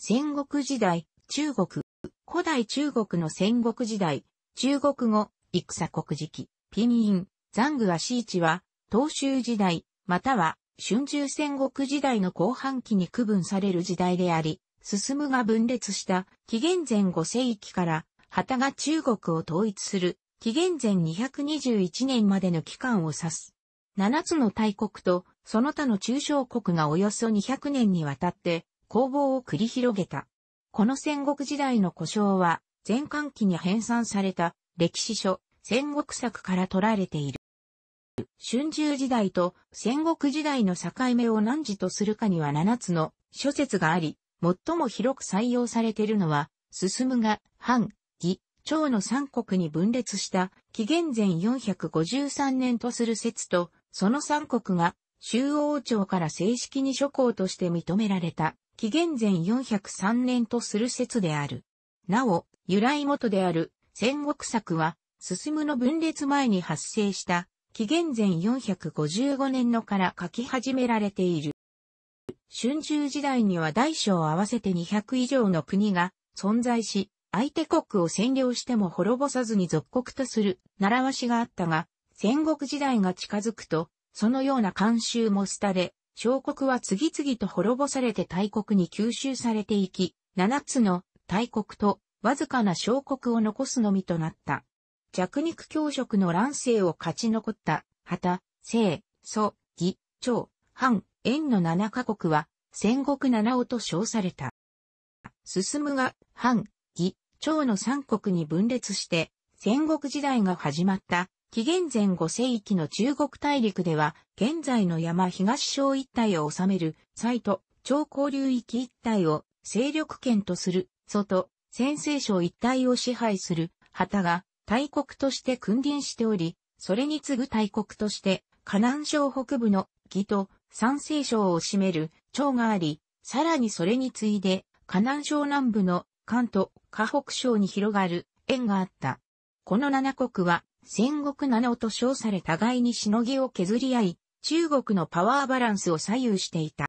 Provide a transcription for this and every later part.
戦国時代、中国。古代中国の戦国時代、中国語、戦国時期、ピンイン、ザングアシーチは、東州時代、または、春秋戦国時代の後半期に区分される時代であり、進むが分裂した紀元前5世紀から、旗が中国を統一する紀元前221年までの期間を指す。7つの大国とその他の中小国がおよそ200年にわたって攻防を繰り広げた。この戦国時代の故障は、前漢期に編纂された歴史書、戦国作から取られている。春秋時代と戦国時代の境目を何時とするかには七つの諸説があり、最も広く採用されているのは、進むが、藩、義、趙の三国に分裂した紀元前453年とする説と、その三国が周王朝から正式に諸侯として認められた紀元前403年とする説である。なお、由来元である戦国策は、進むの分裂前に発生した紀元前455年のから書き始められている。春秋時代には大小合わせて200以上の国が存在し、相手国を占領しても滅ぼさずに属国とする習わしがあったが、戦国時代が近づくと、そのような慣習も廃れ、小国は次々と滅ぼされて大国に吸収されていき、7つの大国とわずかな小国を残すのみとなった。弱肉強食の乱世を勝ち残った、旗、聖、祖、義、長、藩、縁の7カ国は、戦国七尾と称された。進むが、藩、義、長の三国に分裂して、戦国時代が始まった紀元前5世紀の中国大陸では、現在の山東省一帯を治める、西都、超江流域一帯を勢力圏とする、外、先西省一帯を支配する、旗が大国として君臨しており、それに次ぐ大国として、河南省北部の義と山西省を占める長があり、さらにそれに次いで、河南省南部の関東、河北省に広がる縁があった。この七国は戦国七尾と称され互いにしのぎを削り合い、中国のパワーバランスを左右していた。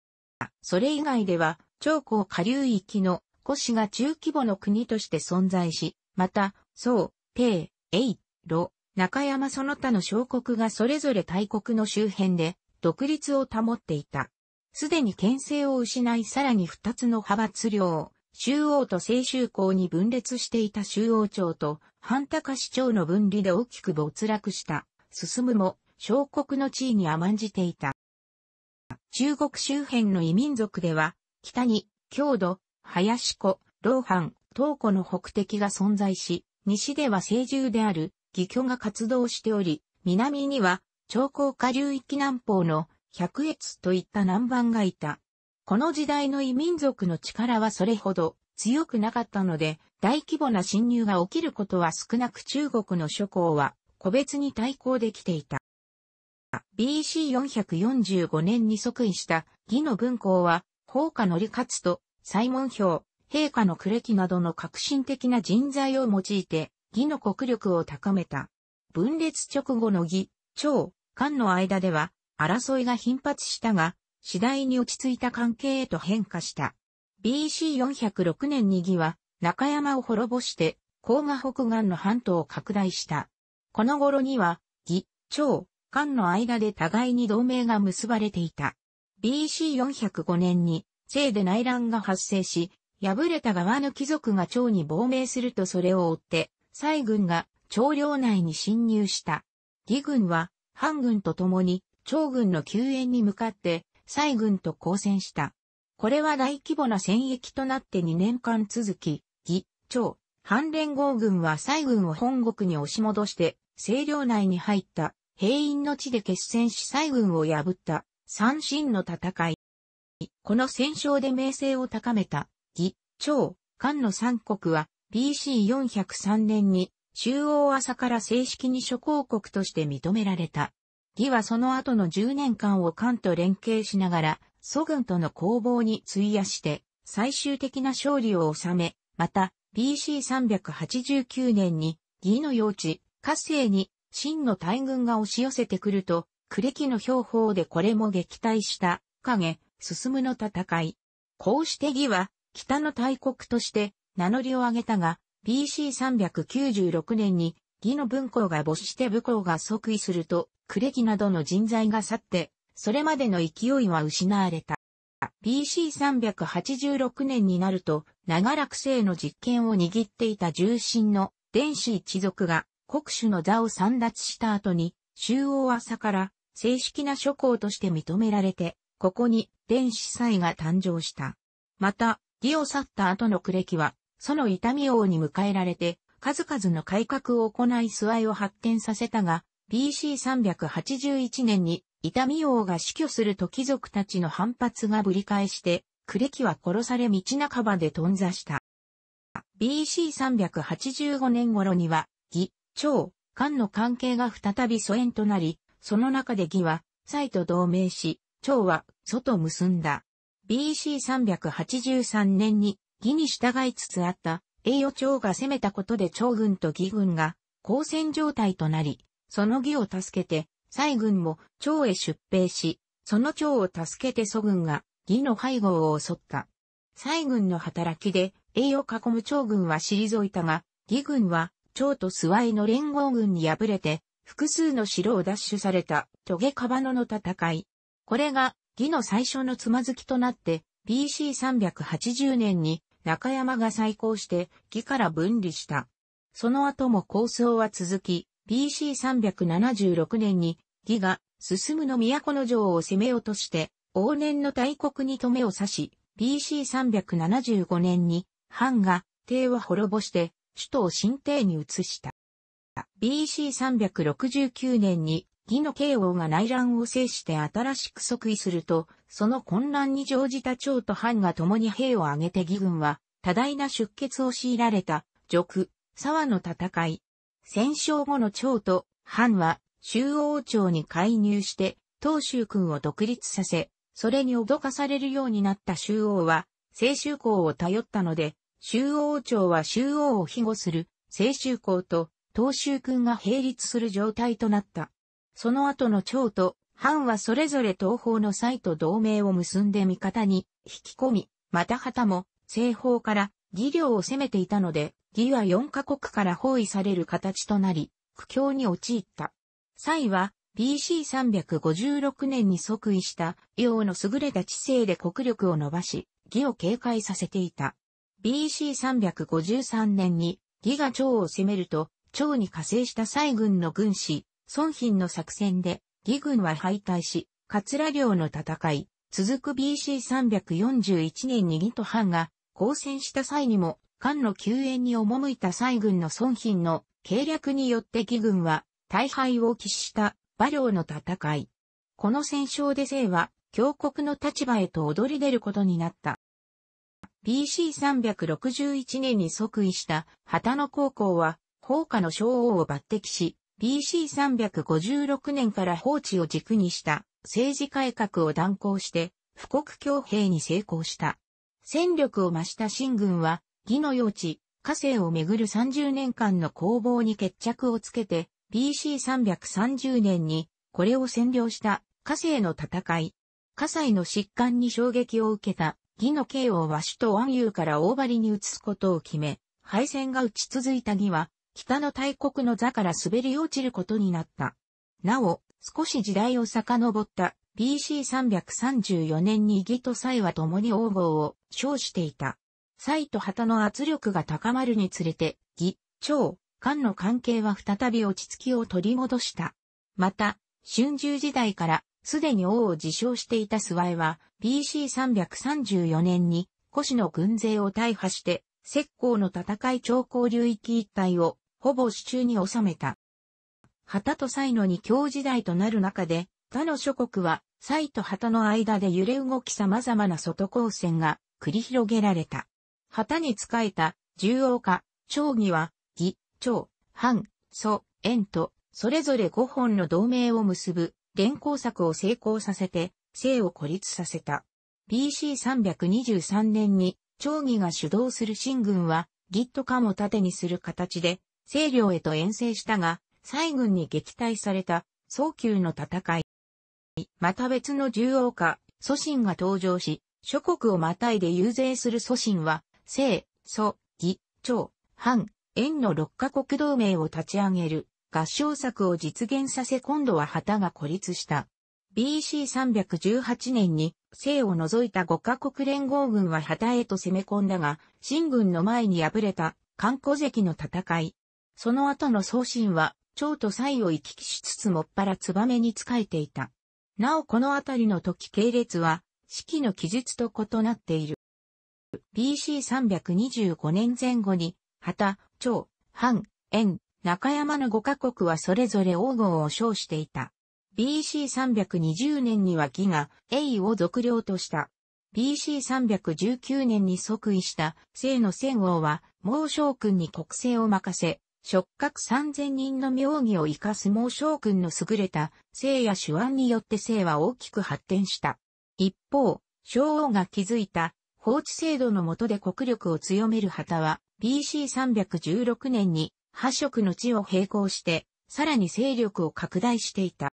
それ以外では、長江下流域の古市が中規模の国として存在し、また、宋、帝、英、路、中山その他の小国がそれぞれ大国の周辺で独立を保っていた。すでに牽制を失いさらに二つの派閥領、中央と西州港に分裂していた中央町と半高市町の分離で大きく没落した、進むも、小国の地位に甘んじていた。中国周辺の異民族では、北に、郷土、林湖、老藩、東湖の北敵が存在し、西では清獣である、義居が活動しており、南には、長江下流域南方の、百越といった南蛮がいた。この時代の異民族の力はそれほど強くなかったので、大規模な侵入が起きることは少なく中国の諸侯は個別に対抗できていた。BC445 年に即位した義の文校は、法家の利活と、西門表、陛下の呉歴などの革新的な人材を用いて、義の国力を高めた。分裂直後の義、長、官の間では、争いが頻発したが、次第に落ち着いた関係へと変化した。BC406 年に義は中山を滅ぼして甲賀北岸の半島を拡大した。この頃には義、長、間の間で互いに同盟が結ばれていた。BC405 年に、聖で内乱が発生し、敗れた側の貴族が長に亡命するとそれを追って、西軍が長領内に侵入した。義軍は、藩軍と共に、長軍の救援に向かって、西軍と交戦した。これは大規模な戦役となって2年間続き、義、長、反連合軍は西軍を本国に押し戻して、西領内に入った兵員の地で決戦し西軍を破った三神の戦い。この戦勝で名声を高めた、義、長、漢の三国は、BC403 年に、中央朝から正式に諸公国として認められた。義はその後の10年間を漢と連携しながら、蘇軍との攻防に費やして、最終的な勝利を収め、また、BC389 年に、義の幼地、火西に、秦の大軍が押し寄せてくると、呉木の兵法でこれも撃退した、影、進むの戦い。こうして義は、北の大国として名乗りを上げたが、BC396 年に義の文庫が没して武功が即位すると、クレキなどの人材が去って、それまでの勢いは失われた。BC386 年になると、長らく生の実権を握っていた重臣の電子一族が国主の座を散脱した後に、周王朝から正式な諸侯として認められて、ここに電子祭が誕生した。また、義を去った後のレキは、その痛み王に迎えられて、数々の改革を行い諏訪を発展させたが、BC381 年に、伊丹王が死去すると貴族たちの反発がぶり返して、クレキは殺され道半ばで頓挫した。BC385 年頃には、義、長、官の関係が再び疎遠となり、その中で義は、蔡と同盟し、長は、祖と結んだ。BC383 年に、義に従いつつあった、栄誉長が攻めたことで長軍と義軍が、交戦状態となり、その義を助けて、西軍も趙へ出兵し、その趙を助けて祖軍が義の背後を襲った。西軍の働きで、栄を囲む趙軍は退いたが、義軍は趙と諏訪への連合軍に敗れて、複数の城を奪取された、トゲカバノの戦い。これが、義の最初のつまずきとなって、BC380 年に中山が再興して、義から分離した。その後も構想は続き、BC376 年に、義が、進むの都城を攻め落として、往年の大国に止めを刺し、BC375 年に、藩が、帝を滅ぼして、首都を新帝に移した。BC369 年に、義の慶応が内乱を制して新しく即位すると、その混乱に乗じた長と藩が共に兵を挙げて義軍は、多大な出血を強いられた、俗、沢の戦い、戦勝後の長と藩は周王朝に介入して、東州君を独立させ、それに脅かされるようになった周王は、清州公を頼ったので、周王朝は周王を庇護する清州公と東州君が並立する状態となった。その後の長と藩はそれぞれ東方の際と同盟を結んで味方に引き込み、また旗も西方から義領を攻めていたので、義は4カ国から包囲される形となり、苦境に陥った。蔡は、BC356 年に即位した洋の優れた知性で国力を伸ばし、義を警戒させていた。BC353 年に義が趙を攻めると、趙に加勢した蔡軍の軍師、孫賓の作戦で、義軍は敗退し、桂領の戦い、続く BC341 年に義と藩が交戦した際にも、菅の救援に赴いた西軍の孫賓の計略によって義軍は大敗を喫した馬領の戦い。この戦勝で清は強国の立場へと躍り出ることになった。BC361 年に即位した旗野高校は、放火の将王を抜擢し、BC356 年から放置を軸にした政治改革を断行して、富国強兵に成功した。戦力を増した新軍は、義の用地、火星をめぐる30年間の攻防に決着をつけて、BC330 年に、これを占領した火星の戦い。火災の疾患に衝撃を受けた、義の慶応は首都安遊から大張に移すことを決め、敗戦が打ち続いた義は、北の大国の座から滑り落ちることになった。なお、少し時代を遡った BC334 年に義と蔡は共に王号を称していた。蔡と旗の圧力が高まるにつれて、義、趙、漢の関係は再び落ち着きを取り戻した。また、春秋時代からすでに王を自称していた諏訪は BC334 年に古市の軍勢を大破して石膏の戦い長江流域一帯をほぼ手中に収めた。旗と蔡の二強時代となる中で他の諸国はサイと旗の間で揺れ動き様々な外光線が繰り広げられた。旗に仕えた重王家、長義は、義、長、藩、祖、縁と、それぞれ五本の同盟を結ぶ連行策を成功させて、生を孤立させた。BC323 年に、長義が主導する新軍は、ギット艦を盾にする形で、西領へと遠征したが、西軍に撃退された、早急の戦い。また別の重要化、祖神が登場し、諸国をまたいで遊説する祖神は、聖、祖、義、長、藩、縁の六カ国同盟を立ち上げる合唱作を実現させ今度は旗が孤立した。BC318 年に聖を除いた5カ国連合軍は旗へと攻め込んだが、新軍の前に敗れた観光関の戦い。その後の送神は、蝶と蔡を行き来しつつもっぱら燕に仕えていた。なおこのあたりの時系列は、式の記述と異なっている。BC325 年前後に、旗、長、藩、縁、中山の5カ国はそれぞれ王号を称していた。BC320 年には義が、英を属領とした。BC319 年に即位した、聖の仙王は、毛将君に国政を任せ、触覚3000人の妙義を生かす猛将軍の優れた性や手腕によって性は大きく発展した。一方、昭王が築いた法治制度の下で国力を強める旗は BC316 年に破色の地を並行してさらに勢力を拡大していた。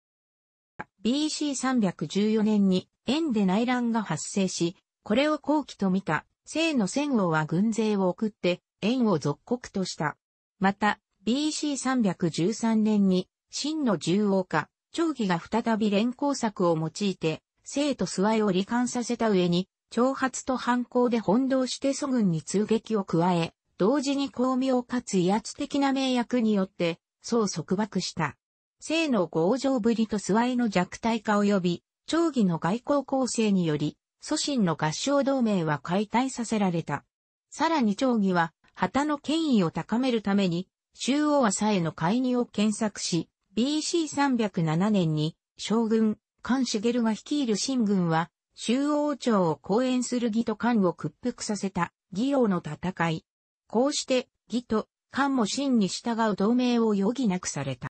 BC314 年に縁で内乱が発生し、これを後期と見た、清の戦王は軍勢を送って、縁を属国とした。また、BC313 年に、秦の獣王家、長義が再び連行策を用いて、生と諏訪を罹患させた上に、挑発と反抗で翻弄して祖軍に通撃を加え、同時に巧妙かつ威圧的な名役によって、そう束縛した。生の強情ぶりと諏訪の弱体化及び、長義の外交構成により、祖神の合唱同盟は解体させられた。さらに長義は、旗の権威を高めるために、中央朝への介入を検索し、BC307 年に将軍、菅茂が率いる新軍は、中央朝を講演する義と菅を屈服させた義王の戦い。こうして義と菅も真に従う同盟を余儀なくされた。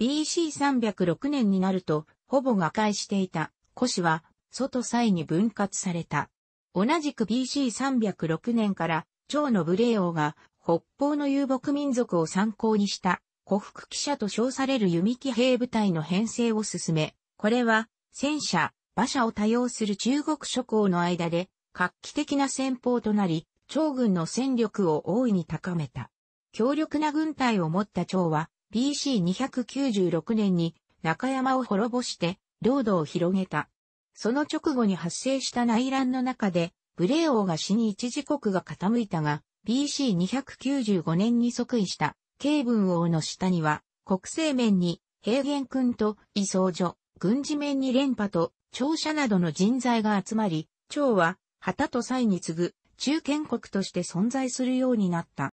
BC306 年になると、ほぼ瓦解していた古市は、外際に分割された。同じく BC306 年から蝶の武霊王が北方の遊牧民族を参考にした古福記者と称される弓騎兵部隊の編成を進め、これは戦車、馬車を多用する中国諸侯の間で画期的な戦法となり、蝶軍の戦力を大いに高めた。強力な軍隊を持った蝶は、BC296 年に中山を滅ぼして、領土を広げた。その直後に発生した内乱の中で、ブレー王が死に一時刻が傾いたが、BC295 年に即位した、慶文王の下には、国政面に、平原君と位相所、軍事面に連覇と、庁舎などの人材が集まり、庁は、旗と際に次ぐ、中堅国として存在するようになった。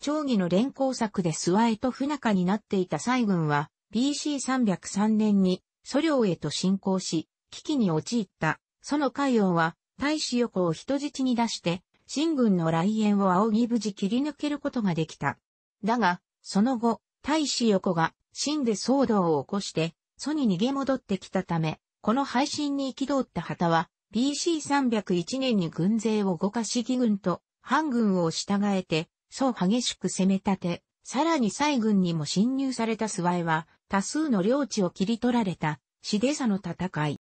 町議の連行策で諏訪へと不仲になっていた西軍は、BC303 年に、蘇領へと侵攻し、危機に陥った。その海王は、大使横を人質に出して、新軍の来園を仰ぎ無事切り抜けることができた。だが、その後、大使横が死んで騒動を起こして、祖に逃げ戻ってきたため、この配信に行き通った旗は、BC301 年に軍勢を動かし議軍と反軍を従えて、そう激しく攻め立て、さらに西軍にも侵入された諏訪へは、多数の領地を切り取られた、シでさの戦い。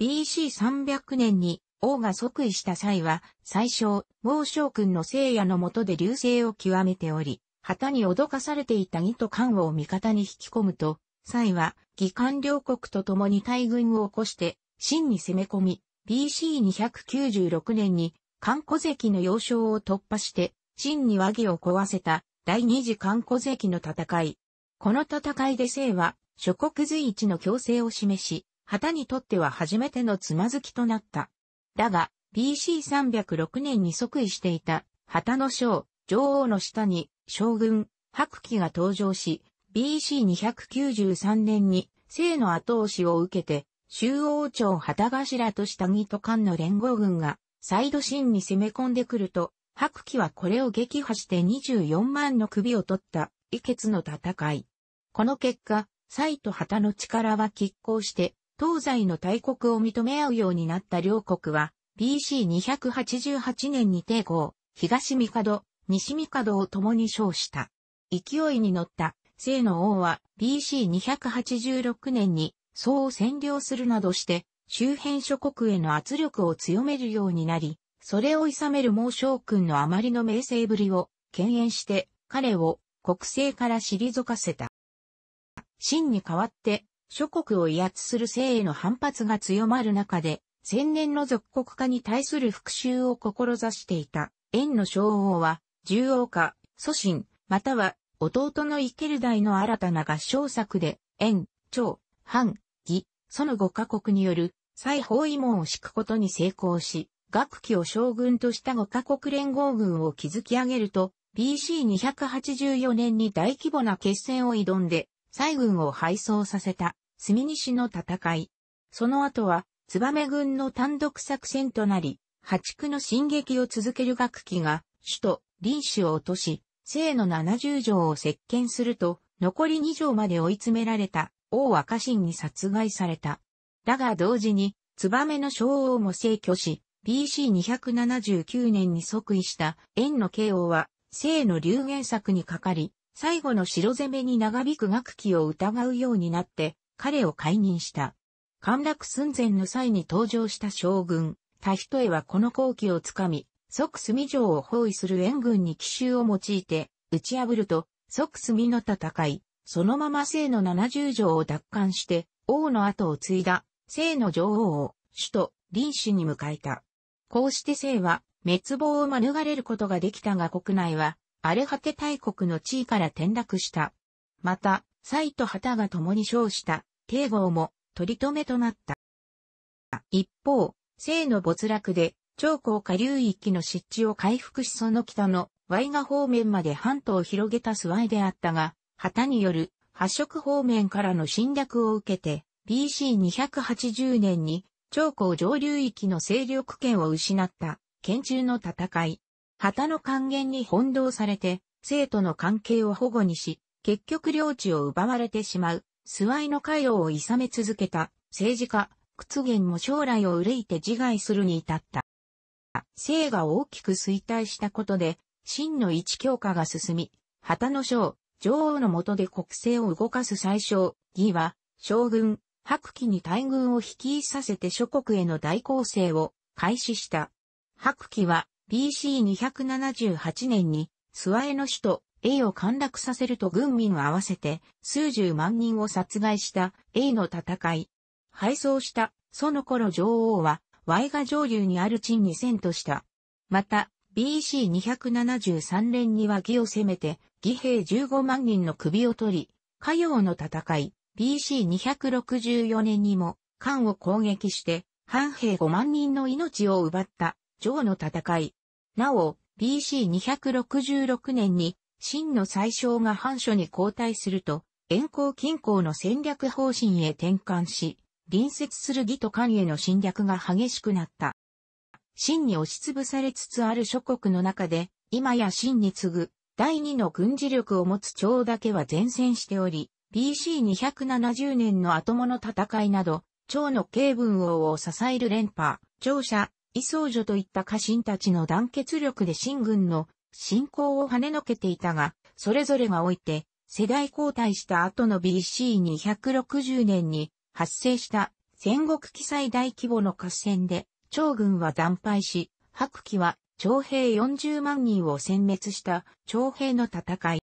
BC300 年に王が即位した際は、最初、孟将君の聖夜の下で流星を極めており、旗に脅かされていた義と漢を味方に引き込むと、際は、義官両国と共に大軍を起こして、真に攻め込み、BC296 年に、漢古関の要衝を突破して、真に和義を壊せた、第二次漢古関の戦い。この戦いで聖は、諸国随一の強制を示し、旗にとっては初めてのつまずきとなった。だが、BC306 年に即位していた、旗の将、女王の下に、将軍、白旗が登場し、BC293 年に、生の後押しを受けて、周王朝旗頭と下着と官の連合軍が、サイドシンに攻め込んでくると、白旗はこれを撃破して24万の首を取った、遺血の戦い。この結果、サイと旗の力は拮抗して、東西の大国を認め合うようになった両国は、BC288 年に帝抗、東帝、西帝を共に称した。勢いに乗った、聖の王は BC286 年に、宋を占領するなどして、周辺諸国への圧力を強めるようになり、それを諌める猛将君のあまりの名声ぶりを、敬遠して、彼を国政から退かせた。真に代わって、諸国を威圧する性への反発が強まる中で、千年の属国化に対する復讐を志していた、円の称王は、重王家、祖神、または、弟のイケル代の新たな合唱作で、円、長、藩、義、その5カ国による、再包囲網を敷くことに成功し、学期を将軍とした5カ国連合軍を築き上げると、BC284 年に大規模な決戦を挑んで、西軍を敗走させた。住西の戦い。その後は、燕軍の単独作戦となり、破竹の進撃を続ける楽器が、首都、臨州を落とし、生の70条を接見すると、残り2条まで追い詰められた、王赤信に殺害された。だが同時に、燕の将王も逝去し、BC279 年に即位した縁の慶王は、生の流言策にかかり、最後の城攻めに長引く楽器を疑うようになって、彼を解任した。陥落寸前の際に登場した将軍、タヒトエはこの後期をつかみ、即隅城を包囲する援軍に奇襲を用いて、打ち破ると、即隅の戦い、そのまま聖の七十条を奪還して、王の後を継いだ、聖の女王を、首都、臨死に迎えた。こうして聖は、滅亡を免れることができたが国内は、荒れ果て大国の地位から転落した。また、蔡と旗が共に称した、慶号も取り留めとなった。一方、西の没落で、長江下流域の湿地を回復しその北のワイガ方面まで半島を広げた諏訪であったが、旗による発色方面からの侵略を受けて、BC280 年に長江上流域の勢力圏を失った県中の戦い。旗の還元に翻弄されて、生徒の関係を保護にし、結局領地を奪われてしまう、スワイの海洋を諌め続けた政治家、屈原も将来を憂いて自害するに至った。生が大きく衰退したことで、真の一強化が進み、旗の将、女王の下で国政を動かす最小、義は、将軍、白旗に大軍を率いさせて諸国への大攻勢を開始した。白旗は BC278 年に、諏訪イの首都 A を陥落させると軍民を合わせて数十万人を殺害した A の戦い。敗走したその頃女王は Y が上流にある陳に遷とした。また、BC273 年には義を攻めて、義兵15万人の首を取り、火曜の戦い、BC264 年にも、艦を攻撃して、半兵5万人の命を奪った、上の戦い。なお、BC266 年に、真の宰相が藩書に交代すると、遠行近郊の戦略方針へ転換し、隣接する義と官への侵略が激しくなった。真に押しつぶされつつある諸国の中で、今や真に次ぐ第二の軍事力を持つ朝だけは前線しており、BC270 年の後の戦いなど、朝の慶文王を支える連覇、朝者、異僧女といった家臣たちの団結力で秦軍の信仰を跳ねのけていたが、それぞれがおいて、世代交代した後の BC260 年に発生した戦国記載大規模の合戦で、長軍は断敗し、白旗は徴兵40万人を殲滅した徴兵の戦い。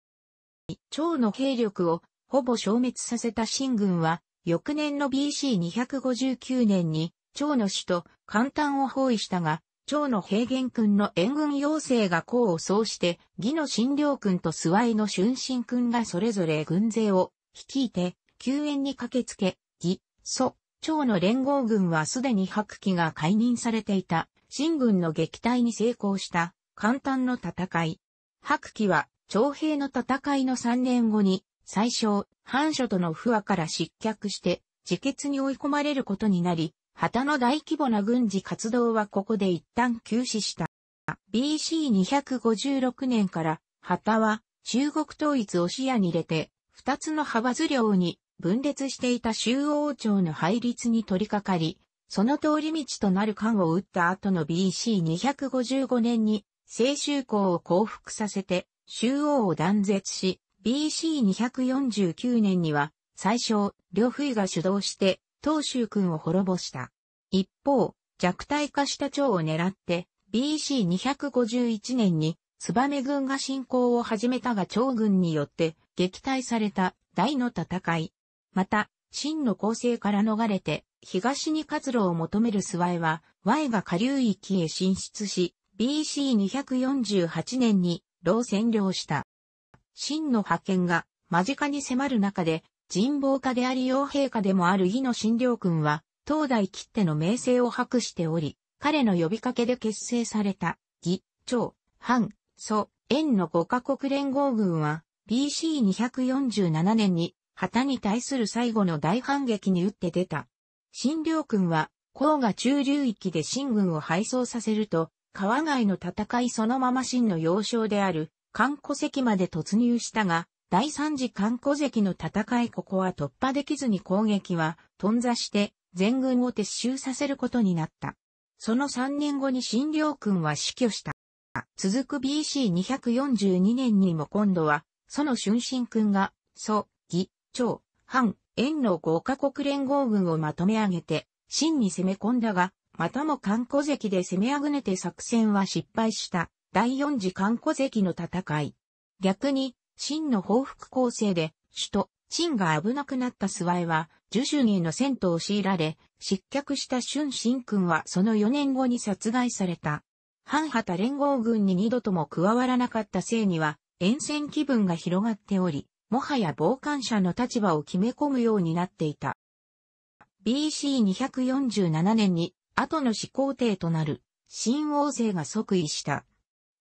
長の兵力をほぼ消滅させた新軍は、翌年の BC259 年に、長の首都、簡単を包囲したが、趙の平原君の援軍要請が功を奏して、義の新良君と諏訪井の春心君がそれぞれ軍勢を率いて、救援に駆けつけ、義、蘇、趙の連合軍はすでに白旗が解任されていた、新軍の撃退に成功した、簡単の戦い。白旗は、徴兵の戦いの3年後に、最初、藩所との不和から失脚して、自決に追い込まれることになり、旗の大規模な軍事活動はここで一旦休止した。BC256 年から旗は中国統一を視野に入れて、二つの派閥領に分裂していた中央朝の配立に取り掛かり、その通り道となる艦を打った後の BC255 年に、青州港を降伏させて、中央を断絶し、BC249 年には、最初、両夫が主導して、東州君を滅ぼした。一方、弱体化した蝶を狙って、BC251 年に、燕軍が侵攻を始めたが蝶軍によって撃退された大の戦い。また、秦の攻勢から逃れて、東に活路を求める諏訪は、Y が下流域へ進出し、BC248 年に、老占領した。真の派遣が間近に迫る中で、人望家であり傭兵家でもある義の新良君は、東大切手の名声を博しており、彼の呼びかけで結成された、義、長、藩、祖、縁の五カ国連合軍は、BC247 年に、旗に対する最後の大反撃に打って出た。新良君は、甲河中流域で新軍を敗走させると、川外の戦いそのまま真の要衝である、観古関まで突入したが、第三次観古関の戦いここは突破できずに攻撃は頓挫して全軍を撤収させることになった。その3年後に新領軍は死去した。続く BC242 年にも今度は、その春新君が、祖、義、長、藩、縁の5カ国連合軍をまとめ上げて、真に攻め込んだが、またも観古関で攻めあぐねて作戦は失敗した。第4次観古関の戦い。逆に、秦の報復構成で、首都、秦が危なくなった諏訪へは、樹州への戦闘を強いられ、失脚した春新君はその4年後に殺害された。半旗連合軍に二度とも加わらなかったせいには、沿線気分が広がっており、もはや傍観者の立場を決め込むようになっていた。BC247 年に、後の始皇帝となる、新王政が即位した。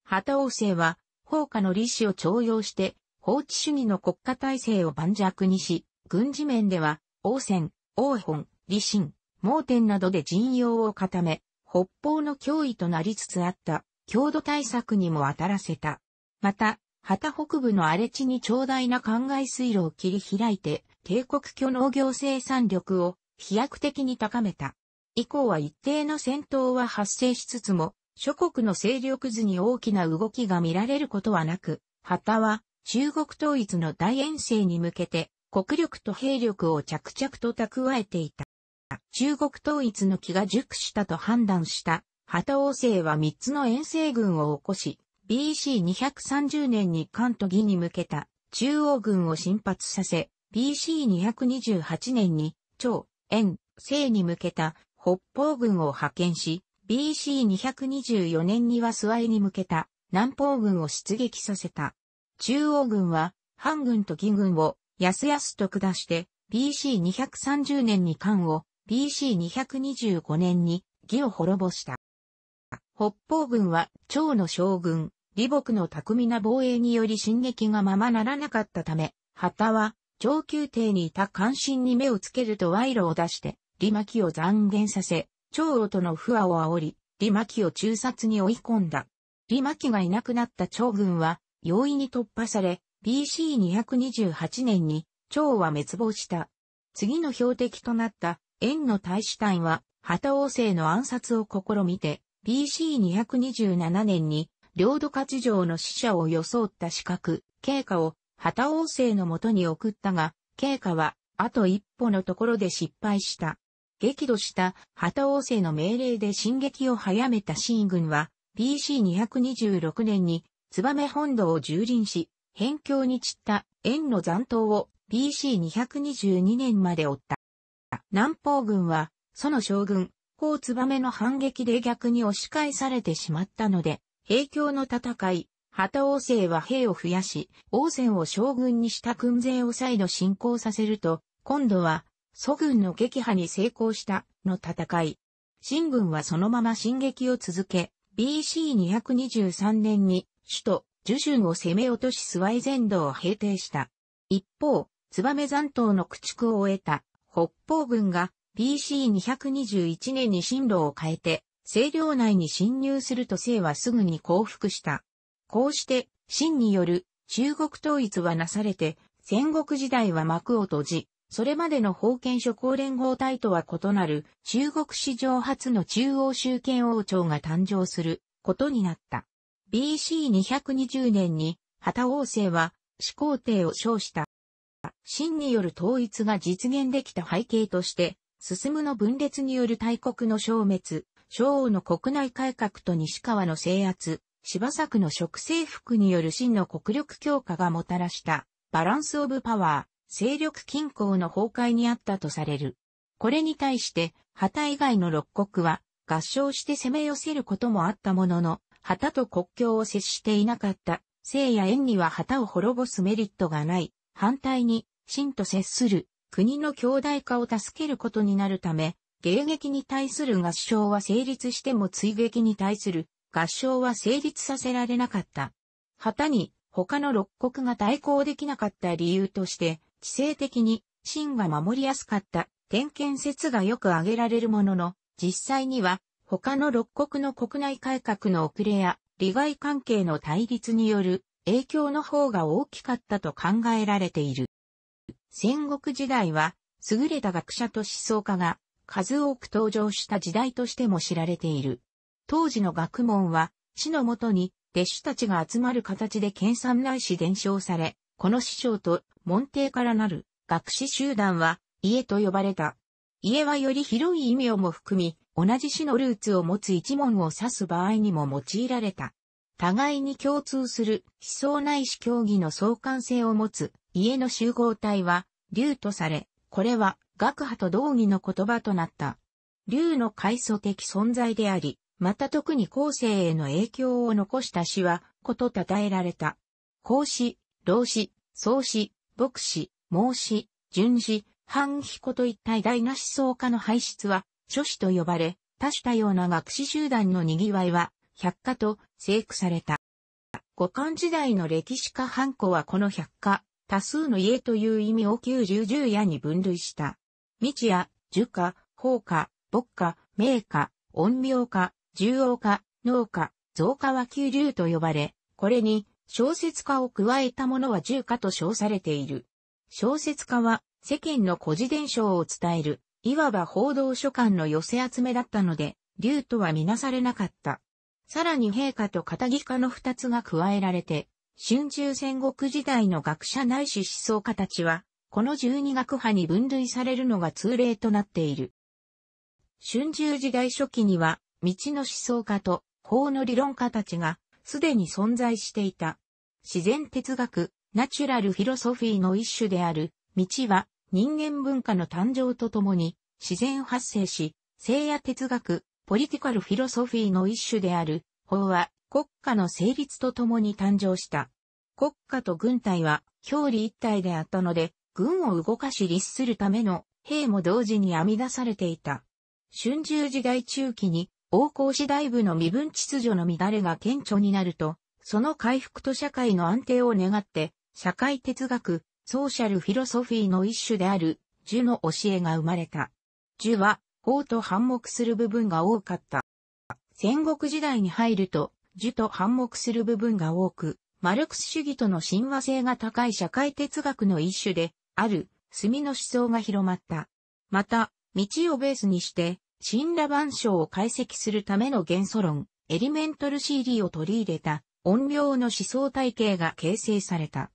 旗王政は、放火の利子を徴用して、法治主義の国家体制を盤石にし、軍事面では、王戦、王本、李信、盲点などで陣容を固め、北方の脅威となりつつあった、強度対策にも当たらせた。また、旗北部の荒れ地に長大な灌漑水路を切り開いて、帝国巨農業生産力を飛躍的に高めた。以降は一定の戦闘は発生しつつも、諸国の勢力図に大きな動きが見られることはなく、旗は中国統一の大遠征に向けて国力と兵力を着々と蓄えていた。中国統一の気が熟したと判断した旗王政は3つの遠征軍を起こし、BC230 年に関東義に向けた中央軍を進発させ、BC228 年に超、遠、西に向けた北方軍を派遣し、BC224 年には諏訪へに向けた南方軍を出撃させた。中央軍は、藩軍と義軍を、やすやすと下して、BC230 年に漢を、BC225 年に義を滅ぼした。北方軍は、趙の将軍、李牧の巧みな防衛により進撃がままならなかったため、旗は、上級帝にいた関心に目をつけると賄賂を出して、李牧を残言させ、長王との不和を煽り、李牧を中殺に追い込んだ。李牧がいなくなった長軍は、容易に突破され、BC228 年に趙は滅亡した。次の標的となった縁の大使隊は、旗王政の暗殺を試みて、BC227 年に領土割譲の死者を装った資格、経過を旗王政のもとに送ったが、経過はあと一歩のところで失敗した。激怒した旗王政の命令で進撃を早めた新軍は、BC226 年にメ本土を蹂躙し、辺境に散った円の残党を BC222 年まで追った。南方軍は、その将軍、高メの反撃で逆に押し返されてしまったので、平境の戦い、旗王政は兵を増やし、王戦を将軍にした軍勢を再度進行させると、今度は、祖軍の撃破に成功したの戦い。新軍はそのまま進撃を続け、BC223 年に首都、ジュュンを攻め落としスワイゼンドを平定した。一方、ツバメ残党の駆逐を終えた北方軍が BC221 年に進路を変えて、西領内に侵入すると清はすぐに降伏した。こうして、秦による中国統一はなされて、戦国時代は幕を閉じ、それまでの封建諸侯連合体とは異なる中国史上初の中央集権王朝が誕生することになった。BC220 年に、旗王政は、始皇帝を称した。秦による統一が実現できた背景として、進むの分裂による大国の消滅、昭王の国内改革と西川の制圧、柴作の食征服による秦の国力強化がもたらした、バランスオブパワー、勢力均衡の崩壊にあったとされる。これに対して、旗以外の六国は、合唱して攻め寄せることもあったものの、旗と国境を接していなかった、聖や縁には旗を滅ぼすメリットがない。反対に、真と接する、国の強大化を助けることになるため、迎撃に対する合唱は成立しても追撃に対する合唱は成立させられなかった。旗に他の六国が対抗できなかった理由として、地政的に真が守りやすかった点検説がよく挙げられるものの、実際には他の六国の国内改革の遅れや、利害関係の対立による影響の方が大きかったと考えられている。戦国時代は、優れた学者と思想家が数多く登場した時代としても知られている。当時の学問は、死のもとに弟子たちが集まる形で研鑽ないし伝承され、この師匠と門弟からなる学士集団は、家と呼ばれた。家はより広い意味をも含み、同じ種のルーツを持つ一門を指す場合にも用いられた。互いに共通する思想ないし技の相関性を持つ家の集合体は竜とされ、これは学派と同義の言葉となった。竜の階層的存在であり、また特に後世への影響を残した詩は、こと称えられた。孔子、老子、宗子、牧師、孟子、順子、反彦といった偉大な思想家の排出は、諸子と呼ばれ、多種多様な学士集団の賑わいは、百科と征服された。五漢時代の歴史家ハンコはこの百科、多数の家という意味を九十十夜に分類した。知や、儒家、法家、牧家、名家、恩苗家、獣王家、農家、造家は九十と呼ばれ、これに小説家を加えたものは十家と称されている。小説家は世間の古事伝承を伝えるいわば報道書館の寄せ集めだったので、竜とはみなされなかった。さらに陛下と片木家の二つが加えられて、春秋戦国時代の学者ないし思想家たちは、この十二学派に分類されるのが通例となっている。春秋時代初期には、道の思想家と法の理論家たちが、すでに存在していた。自然哲学、ナチュラルフィロソフィーの一種である、道は、人間文化の誕生とともに自然発生し、聖や哲学、ポリティカルフィロソフィーの一種である法は国家の成立とともに誕生した。国家と軍隊は表裏一体であったので、軍を動かし律するための兵も同時に編み出されていた。春秋時代中期に王公時大部の身分秩序の乱れが顕著になると、その回復と社会の安定を願って、社会哲学、ソーシャルフィロソフィーの一種である、樹の教えが生まれた。樹は、法と反目する部分が多かった。戦国時代に入ると、樹と反目する部分が多く、マルクス主義との親和性が高い社会哲学の一種で、ある、墨の思想が広まった。また、道をベースにして、神羅万象を解析するための元素論、エリメントルシーリーを取り入れた、音量の思想体系が形成された。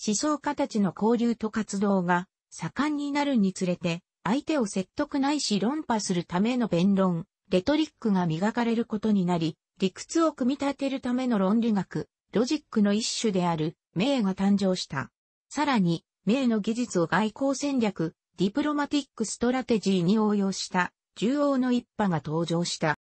思想家たちの交流と活動が盛んになるにつれて、相手を説得ないし論破するための弁論、レトリックが磨かれることになり、理屈を組み立てるための論理学、ロジックの一種である、名が誕生した。さらに、名の技術を外交戦略、ディプロマティックストラテジーに応用した、中央の一派が登場した。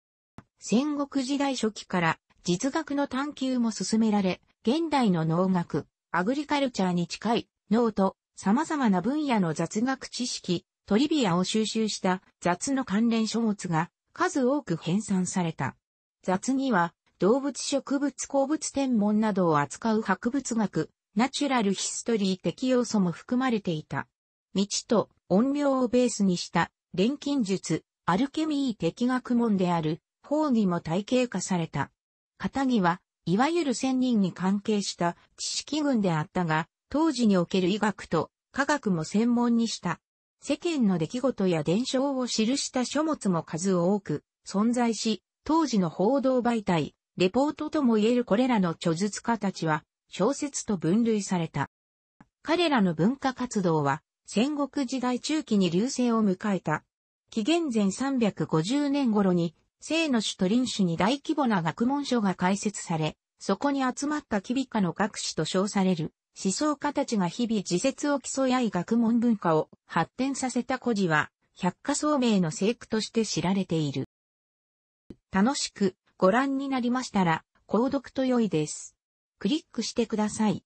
戦国時代初期から、実学の探求も進められ、現代の農学、アグリカルチャーに近い、脳と様々な分野の雑学知識、トリビアを収集した雑の関連書物が数多く編纂された。雑には動物植物鉱物天文などを扱う博物学、ナチュラルヒストリー的要素も含まれていた。道と音量をベースにした錬金術、アルケミー的学問である、法義も体系化された。片木はいわゆる仙人に関係した知識群であったが、当時における医学と科学も専門にした。世間の出来事や伝承を記した書物も数多く存在し、当時の報道媒体、レポートとも言えるこれらの著述家たちは小説と分類された。彼らの文化活動は戦国時代中期に隆盛を迎えた。紀元前350年頃に聖の首と臨市に大規模な学問書が開設され、そこに集まったキビカの学士と称される思想家たちが日々自説を競い合い学問文化を発展させた孤児は、百科聡明の聖句として知られている。楽しくご覧になりましたら、購読と良いです。クリックしてください。